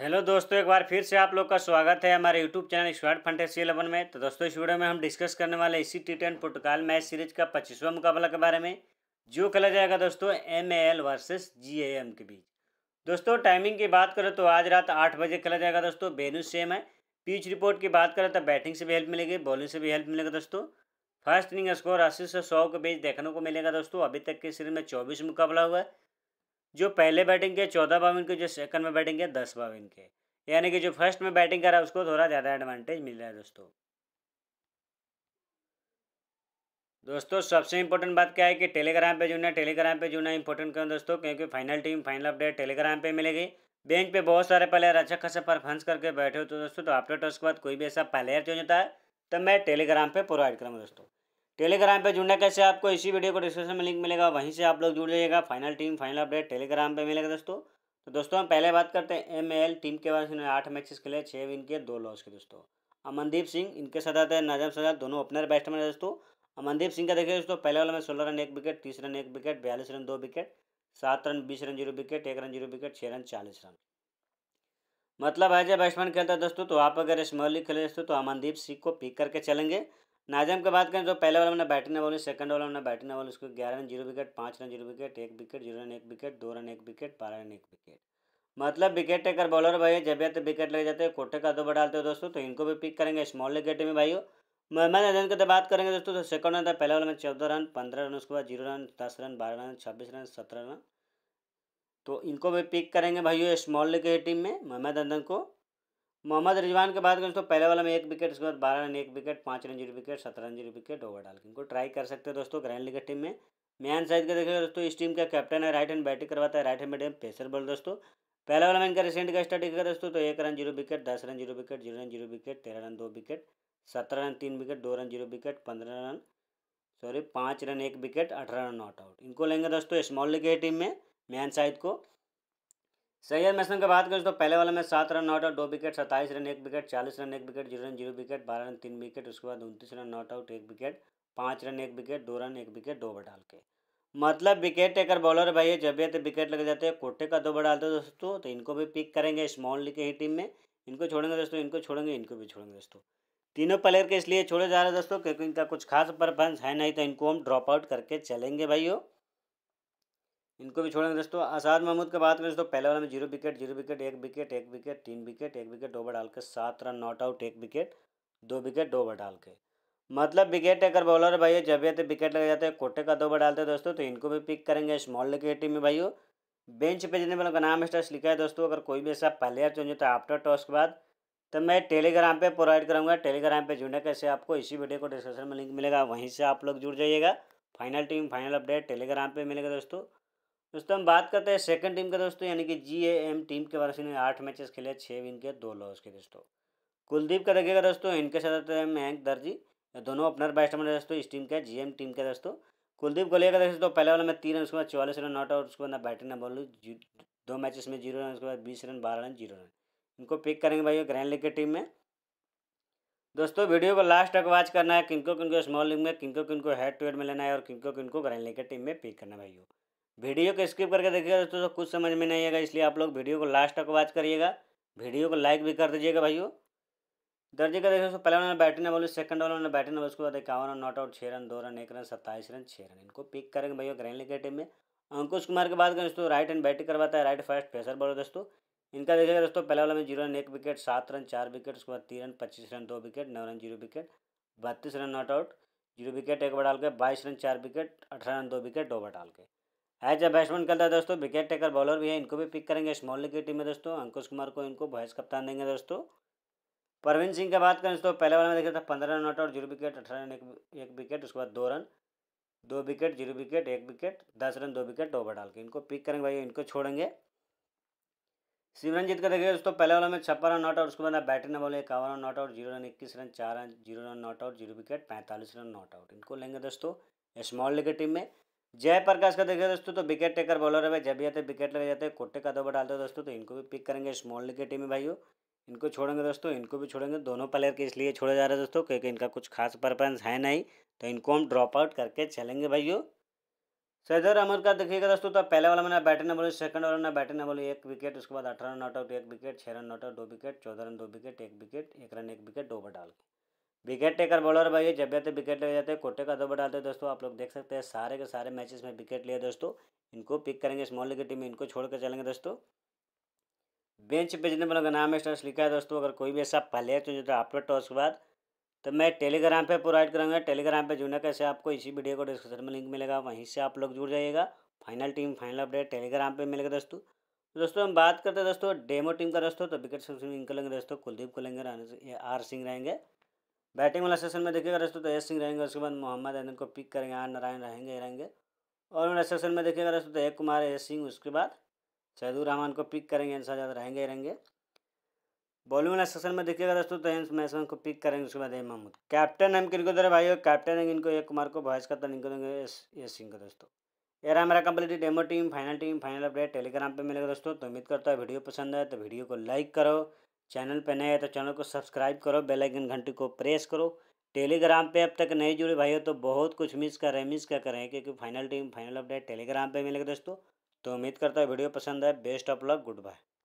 hello दोस्तों एक बार फिर से आप लोग का स्वागत है हमारे YouTube channel Squad Fantasy Eleven में तो दोस्तों इस वीडियो में हम डिस्कस करने वाले इसी T ten Portugal match series का पच्चीसवा मुकाबला के बारे में जो खेला जाएगा दोस्तों M A L versus G A M के बीच दोस्तों टाइमिंग की बात करें तो आज रात आठ बजे खेला जाएगा दोस्तों बेनू सेम है पिच रिपोर्ट की बात करें तो बैटिंग से भी हेल्प मिलेगी बॉलिंग से भी हेल्प मिलेगा दोस्तों फर्स्ट इनिंग स्कोर अस्सी से सौ के बीच देखने को मिलेगा दोस्तों अभी तक के सीरीज में चौबीस मुकाबला हुआ है जो पहले बैटिंग के चौदह बावन के जो सेकंड में बैटिंग के दस बावन के यानी कि जो फर्स्ट में बैटिंग कर रहा है उसको थोड़ा ज़्यादा एडवांटेज मिल रहा है दोस्तों दोस्तों सबसे इम्पोर्टेंट बात क्या है कि टेलीग्राम पे जुड़ना टेलीग्राम पे जुड़ना इंपॉर्टेंट क्यों दोस्तों क्योंकि final team final update Telegram पे मिलेगी बेंच पे बहुत सारे प्लेयर अच्छा खासा परफॉर्मेंस करके बैठे हो तो दोस्तों तो आप टॉस तो के बाद कोई भी ऐसा प्लेयर जो होता है तो मैं टेलीग्राम पर प्रोवाइड करूँगा दोस्तों टेलीग्राम पे जुड़ना कैसे आपको इसी वीडियो को डिस्क्रिप्शन में लिंक मिलेगा वहीं से आप लोग जुड़ जाइएगा final team final update Telegram पे मिलेगा दोस्तों तो दोस्तों हम पहले बात करते हैं एम एल टीम के बारे में आठ मैचेस खेले छः विन किए दो लॉस के दोस्तों अमनदीप सिंह इनके साथ आते हैं नजम सजा दोनों ओपनर बैट्समैन है दोस्तों अमनदीप सिंह का देखिए दोस्तों पहले वाले में सोलह रन एक विकेट तीस रन एक विकेट बयालीस रन दो विकेट सात रन बीस रन जीरो विकेट एक रन जीरो विकेट छः रन चालीस रन मतलब एज ए बैट्समैन खेलता है दोस्तों तो आप अगर स्मॉल लीग खेले दोस्तों तो अमनदीप सिंह को पिक करके चलेंगे नाजम की बात करें तो पहले वाला मैंने बैटिंग बॉल सेकंड वाला मैंने बैटिंग बोली उसको ग्यारह रन जीरो विकेट पाँच रन जीरो विकेट एक विकेट जीरो रन एक विकेट दो रन एक विकेट बारह रन एक विकेट मतलब विकेट टेकर बॉलर भाई जब या तो विकेट लग जाते हैं कोटे का दो बढ़ाते हो दोस्तों तो इनको भी पिक करेंगे स्मॉल विकेट में भाई मोहम्मद अजन की तो बात करेंगे दोस्तों तो सेकंड रन था पहले वाला में चौदह रन पंद्रह रन उसके बाद जीरो रन दस रन बारह रन छब्बीस रन सत्रह रन तो इनको भी पिक करेंगे भाइयों स्मॉल लीग की टीम में मोहम्मद अंदन को मोहम्मद रिजवान के बाद दोस्तों पहले वाला में एक विकेट उसके बाद बारह रन एक विकेट पाँच रन जीरो विकेट सत्रह रन जीरो विकेट ओवर डाल के इनको ट्राई कर सकते हैं दोस्तों ग्रैंड लीग टीम में मैन साइड का देखेगा दोस्तों इस टीम का कैप्टन है राइट हैंड बैटिंग करवाता है right hand medium pacer ball दोस्तों पहले वाला में इनका रिसेंट का स्टार्ट देखेगा दोस्तों तो एक रन जीरो विकेट दस run zero wicket zero run zero wicket तेरह रन दो विकेट सत्रह रन तीन विकेट दो रन जीरो विकेट पंद्रह रन सॉरी पाँच रन एक विकेट अठारह रन नॉट आउट इनको लेंगे दोस्तों स्मॉल लीग की टीम में मैन साइड को सैयद मैसन की बात करें तो पहले वाला में सात रन नॉट आउट दो विकेट सत्ताईस रन एक विकेट चालीस रन एक wicket zero run zero wicket बारह रन तीन विकेट उसके बाद उनतीस रन नॉट आउट एक विकेट पाँच रन एक विकेट दो रन एक विकेट दो ओवर डाल के मतलब विकेट टेकर बॉलर भाई है जब ये तो विकेट लग जाते हैं कोटे का दो ओवर डालते हैं दोस्तों तो इनको भी पिक करेंगे स्मॉल लीग ही टीम में इनको छोड़ेंगे दोस्तों इनको छोड़ेंगे इनको भी छोड़ेंगे दोस्तों तीनों प्लेयर के इसलिए छोड़े जा रहे हैं दोस्तों क्योंकि इनका कुछ खास परफॉर्मेंस है नहीं तो इनको हम ड्रॉप आउट करके चलेंगे भाइयों इनको भी छोड़ेंगे दोस्तों आसाद महमूद की बात करें दोस्तों पहले वाले में जीरो विकेट जीरो विकेट एक विकेट एक विकेट तीन विकेट एक विकेट ओवर डाल के सात रन नॉट आउट एक विकेट दो विकेट दो ओवर डाल के मतलब विकेट टेकर बॉलर है भाइयों जब ये विकेट लग जाते हैं कोटे का दो ओवर डालते हैं दोस्तों तो इनको भी पिक करेंगे स्मॉल लेके टीम में भाइयों बेंच पे जितने वालों का नाम स्टार्स लिखा है दोस्तों अगर कोई भी ऐसा प्लेयर चुन जाता है आफ्टर टॉस के बाद तो मैं टेलीग्राम पे प्रोवाइड करूँगा टेलीग्राम पे जुड़ने कैसे आपको इसी वीडियो को डिस्क्रिप्शन में लिंक मिलेगा वहीं से आप लोग जुड़ जाइएगा final team final update Telegram पर मिलेगा दोस्तों दोस्तों हम बात करते हैं सेकंड टीम का दोस्तों यानी कि जी ए एम टीम के बारे में आठ मैचेस खेले छः विन के दो लॉस के दोस्तों कुलदीप का रखेगा दोस्तों इनके साथ आते हैं मयंक दर्जी दोनों अपनर बैट्समैन दोस्तों इस टीम के जी एम टीम के दोस्तों कुलदीप गोलिया का दोस्तों पहले वाला में तीन रन उसके बाद चौवालीस रन नॉट आउट उसके बाद बैटिंग नंबर लू दो मैचेस में जीरो रन उसके बाद बीस रन बारह रन जीरो रन इनको पिक करेंगे भाई ग्रैंड लीग की टीम में दोस्तों वीडियो को लास्ट तक वॉच करना है किनको किनको स्मॉल लीग में किनको किनको हेड टू हेड में लेना है और किनको किनको ग्रैंड लीग की टीम में पिक करना है भाइयों वीडियो को स्किप करके देखिएगा दोस्तों तो कुछ समझ में नहीं आएगा इसलिए आप लोग वीडियो को लास्ट तक वॉच करिएगा वीडियो को लाइक भी कर दीजिएगा भाइयों दर्जे का देखिए दोस्तों पहला उन्होंने बैटिंग बोली सेकंड वाला उन्होंने बैटिंग उसके बाद इक्यावन रन नॉट आउट छः रन दो रन एक रन सत्ताईस रन छः रन इनको पिक करेंगे भैया ग्रैंड लीग के टीम में अंकुश कुमार के बाद दोस्तों राइट एंड बैटिंग करवाता है राइट फास्ट पेसर बॉलर दोस्तों इनका देखिएगा दोस्तों पहला वाला में जीरो रन एक विकेट सात रन चार विकेट उसके बाद तीन रन पच्चीस रन दो विकेट नौ रन जीरो विकेट बत्तीस run not out zero wicket एक ओवर डाल के बाईस रन चार विकेट अठारह रन दो विकेट दो ओवर डाल के एज ए बैट्समैन खेलता है दोस्तों विकेट टेकर बॉलर भी है इनको भी पिक करेंगे स्मॉल लीग की टीम में दोस्तों अंकुश कुमार को इनको वाइस कप्तान देंगे दोस्तों परवीन सिंह की बात करें दोस्तों पहले बार में देखा था तो पंद्रह रन आउट और जीरो विकेट अठारह रन एक विकेट उसके बाद दो रन दो विकेट जीरो विकेट एक विकेट दस रन दो विकेट ओवर डाल के इनको पिक करेंगे भाई इनको छोड़ेंगे सिमरनजीत का देखिए दोस्तों पहले वाला में छप्पन रन नॉट आउट उसके बाद बैटिंग नंबर बोले इक्यावन run not out zero run इक्कीस रन चार run zero run not out zero wicket पैंतालीस रन नॉट आउट इनको लेंगे दोस्तों स्मॉल लीग टीम में जयप्रकाश का देखिए दोस्तों तो विकेट टेकर बॉलर है भाई जब भी आते विकेट लगे जाते हैं कोटे का दोबर डालते हैं दोस्तों तो इनको भी पिक करेंगे स्मॉल लीग की टीम में भाइयों इनको छोड़ेंगे दोस्तों इनको भी छोड़ेंगे दोनों प्लेयर के इसलिए छोड़े जा रहे हैं दोस्तों क्योंकि इनका कुछ खास परफॉर्मेंस है नहीं तो इनको हम ड्रॉप आउट करके चलेंगे भाइयों सैदर अहमद का देखिएगा दोस्तों तो पहले वाला मैंने बैटिंग बोली सेकंड वाला मैंने बैटिंग बोली एक विकेट उसके बाद अठारह रन नॉट आउट एक विकेट छः रन नॉट आउट दो विकेट चौदह रन दो विकेट एक विकेट एक रन एक विकेट दो ओवर डाल विकेट टेकर बॉलर भाई जब भी आते विकेट ले जाते हैं कोटे का दो डालते हैं दोस्तों आप लोग देख सकते हैं सारे के सारे मैचेस में विकेट लिए दोस्तों इनको पिक करेंगे स्मॉल लीग की टीम में इनको छोड़ कर चलेंगे दोस्तों बेंच भेजने वालों का नाम है स्टार्स लिखा है दोस्तों अगर कोई भी ऐसा पहले चुन जाता है तो तो आफ्टर टॉस के बाद तो मैं टेलीग्राम पर प्रोवाइड करूँगा टेलीग्राम पर जुड़ने कैसे आपको इसी वीडियो को डिस्क्रिप्शन में लिंक मिलेगा वहीं से आप लोग जुड़ जाइएगा final team final update Telegram पर मिलेगा दोस्तों तो दोस्तों हम बात करते हैं दोस्तों डेमो टीम का दोस्तों तो विकेट स्विमिंग इनको लेंगे दोस्तों कुलदीप को लेंगे आर सिंह रहेंगे बैटिंग वाला सेशन में देखिएगा दोस्तों तो यश सिंह रहेंगे उसके बाद मोहम्मद अदन को पिक करेंगे आर हाँ, नारायण रहेंगे ही रहेंगे और वाला सेशन में देखिएगा दोस्तों तो एक कुमार यश सिंह उसके बाद सैदुर रहमान को पिक करेंगे एन ज़्यादा रहेंगे ही रहेंगे बॉलिंग वाला सेशन में देखिएगा दोस्तों तो एम्स मैसन को पिक करेंगे उसके बाद एम महमूद कैप्टन हम को दे रहे भाई और कैप्टन है इनको एक कुमार को वॉइस करता इनको देंगे यश सिंह को दोस्तों ये रहा मेरा complete demo team final team final update Telegram पे मिलेगा दोस्तों तो उम्मीद करता है वीडियो पसंद है तो वीडियो को लाइक करो चैनल पर नए हैं तो चैनल को सब्सक्राइब करो बेल आइकन घंटी को प्रेस करो टेलीग्राम पे अब तक नहीं जुड़े भाई हो तो बहुत कुछ मिस कर रहे हैं मिस क्या कर रहे हैं क्योंकि final team final update Telegram पे मिलेगा दोस्तों तो उम्मीद करता है वीडियो पसंद है best of luck good bye